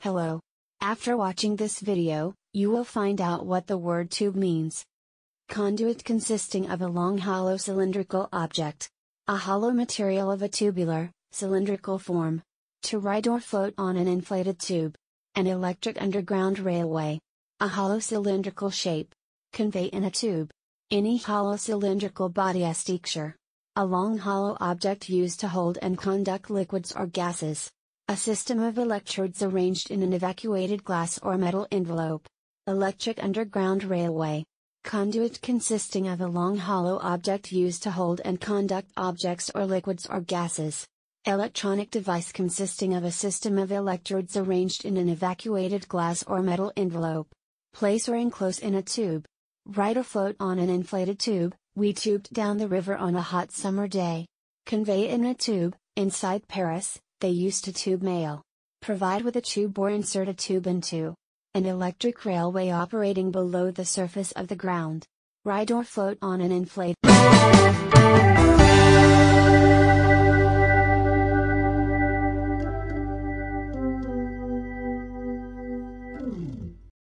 Hello. After watching this video, you will find out what the word tube means. Conduit consisting of a long hollow cylindrical object. A hollow material of a tubular, cylindrical form. To ride or float on an inflated tube. An electric underground railway. A hollow cylindrical shape. Convey in a tube. Any hollow cylindrical body structure, A long hollow object used to hold and conduct liquids or gases. A system of electrodes arranged in an evacuated glass or metal envelope. Electric underground railway. Conduit consisting of a long hollow object used to hold and conduct objects or liquids or gases. Electronic device consisting of a system of electrodes arranged in an evacuated glass or metal envelope. Place or enclose in a tube. Ride or float on an inflated tube, we tubed down the river on a hot summer day. Convey in a tube, inside Paris, they used to tube mail. Provide with a tube or insert a tube into an electric railway operating below the surface of the ground. Ride or float on an inflated.